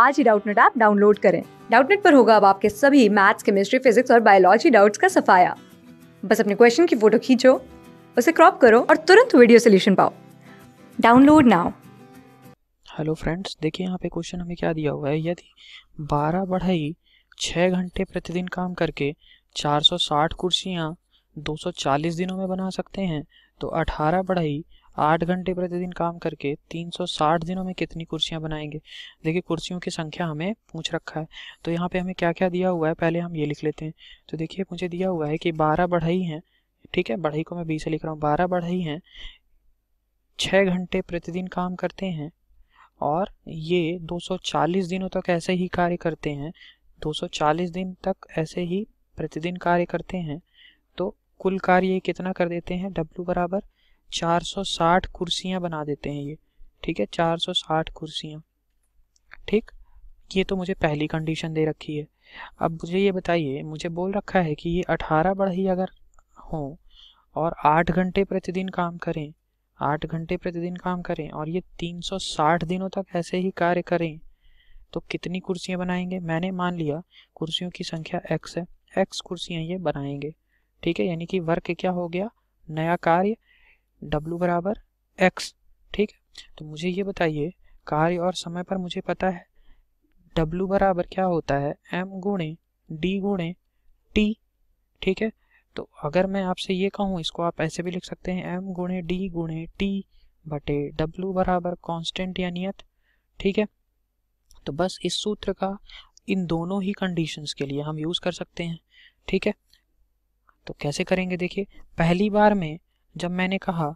आज ही Doubtnut app download करें डाउटनेट पर होगा अब आपके सभी मैथ्स केमिस्ट्री फिजिक्स और बायोलॉजी डाउट्स का सफाया बस अपने क्वेश्चन की फोटो खींचो उसे क्रॉप करो और तुरंत वीडियो सोल्यूशन पाओ डाउनलोड नाउ हेलो फ्रेंड्स देखिए यहाँ पे क्वेश्चन हमें क्या दिया हुआ है यदि 12 बढ़ई 6 घंटे प्रतिदिन काम करके 460 कुर्सियाँ 240 दिनों में बना सकते हैं तो 18 बढ़ई आठ घंटे प्रतिदिन काम करके 360 दिनों में कितनी कुर्सियां बनाएंगे देखिए कुर्सियों की संख्या हमें पूछ रखा है तो यहाँ पे हमें क्या क्या दिया हुआ है पहले हम ये लिख लेते हैं तो देखिए मुझे दिया हुआ है कि बारह बढ़ई हैं ठीक है बढ़ई को मैं बीस से लिख रहा हूँ बारह बढ़ई हैं छः घंटे प्रतिदिन काम करते हैं और ये चालीस दिनों तक ऐसे ही कार्य करते हैं चालीस दिन तक ऐसे ही प्रतिदिन कार्य करते हैं तो कुल कार्य कितना कर देते हैं डब्लू बराबर 460 कुर्सियां बना देते हैं ये ठीक है 460 कुर्सियां ठीक ये तो मुझे पहली कंडीशन दे रखी है अब मुझे ये बताइए मुझे बोल रखा है कि ये 18 ही अगर हों और 8 घंटे प्रतिदिन काम करें 8 घंटे प्रतिदिन काम करें और ये 360 दिनों तक ऐसे ही कार्य करें तो कितनी कुर्सियां बनाएंगे मैंने मान लिया कुर्सियों की संख्या एक्स है एक्स कुर्सियां ये बनाएंगे ठीक है यानी कि वर्क क्या हो गया नया कार्य W बराबर x ठीक है तो मुझे ये बताइए कार्य और समय पर मुझे पता है W बराबर क्या होता है m गुणे d गुणे t ठीक है तो अगर मैं आपसे ये कहूँ इसको आप ऐसे भी लिख सकते हैं m गुणे डी गुणे टी बटे डब्लू बराबर कॉन्स्टेंट या नियत ठीक है तो बस इस सूत्र का इन दोनों ही कंडीशंस के लिए हम यूज़ कर सकते हैं ठीक है तो कैसे करेंगे देखिए पहली बार में जब मैंने कहा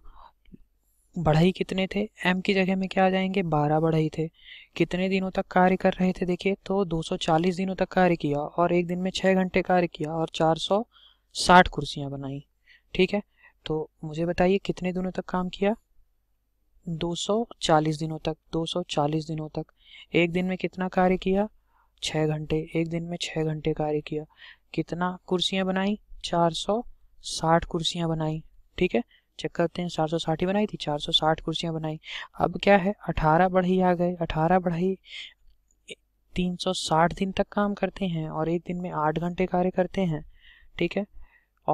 बढ़ई कितने थे एम की जगह में क्या आ जाएंगे बारह बढ़ई थे कितने दिनों तक कार्य कर रहे थे देखिए तो 240 दिनों तक कार्य किया और एक दिन में छः घंटे कार्य किया और 460 कुर्सियां बनाई ठीक है तो मुझे बताइए कितने दिनों तक काम किया 240 दिनों तक 240 दिनों तक एक दिन में कितना कार्य किया छः घंटे एक दिन में छः घंटे कार्य किया कितना कुर्सियां बनाई साठ कुर्सियां बनाई ठीक है चेक करते हैं चार सौ साठ ही बनाई थी चार सौ साठ कुर्सियाँ बनाई अब क्या है अठारह बढ़ई आ गए अठारह बढ़ई तीन सौ साठ दिन तक काम करते हैं और एक दिन में आठ घंटे कार्य करते हैं ठीक है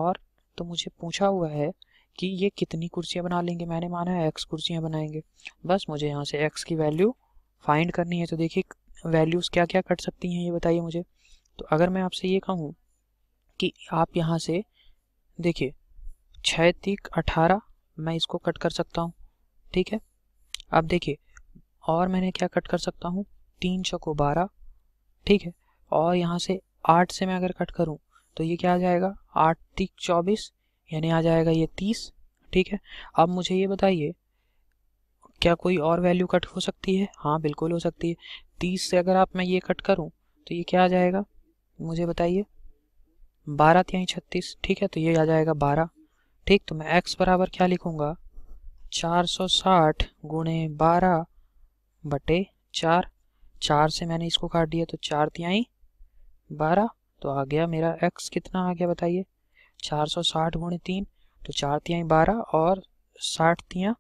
और तो मुझे पूछा हुआ है कि ये कितनी कुर्सियाँ बना लेंगे मैंने माना है एक्स कुर्सियाँ बनाएंगे बस मुझे यहाँ से एक्स की वैल्यू फाइंड करनी है तो देखिए वैल्यूज़ क्या क्या कट सकती हैं ये बताइए मुझे तो अगर मैं आपसे ये कहूँ कि आप यहाँ से देखिए छः तीक अठारह मैं इसको कट कर सकता हूँ ठीक है अब देखिए और मैंने क्या कट कर सकता हूँ तीन को बारह ठीक है और यहाँ से आठ से मैं अगर कट करूँ तो ये क्या आ जाएगा आठ तीक चौबीस यानी आ जाएगा ये तीस ठीक है अब मुझे ये बताइए क्या कोई और वैल्यू कट हो सकती है हाँ बिल्कुल हो सकती है तीस से अगर आप मैं ये कट करूँ तो ये क्या आ जाएगा मुझे बताइए बारह त्याई छत्तीस ठीक है तो ये आ जाएगा बारह ठीक तो मैं x बराबर क्या लिखूंगा 460 गुणे बारह बटे चार चार से मैंने इसको काट दिया तो चार तिहाई बारह तो आ गया मेरा x कितना आ गया बताइए 460 गुणे तीन तो चार तिहाई बारह और साठ तिया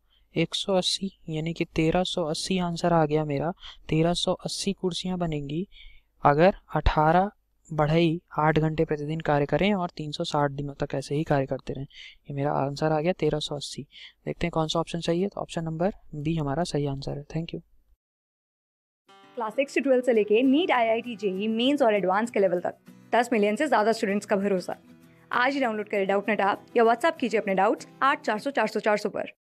180 यानी कि 1380 आंसर आ गया मेरा 1380 कुर्सियां बनेंगी अगर अठारह बढ़ाई आठ घंटे प्रतिदिन कार्य करें और 360 दिनों तक ऐसे ही कार्य करते रहें ये मेरा आंसर आ गया तेरह सौ अस्सी देखते हैं कौन सा ऑप्शन चाहिए तो ऑप्शन नंबर बी हमारा सही आंसर है थैंक यू क्लास सिक्स से ट्वेल्थ से लेके NEET I I T JEE mains और एडवांस के लेवल तक दस मिलियन से ज़्यादा स्टूडेंट्स का भरोसा आज ही डाउनलोड करें डाउट नेट आप या व्हाट्सअप कीजिए अपने डाउट्स आठ चार सौ चार सौ चार सौ पर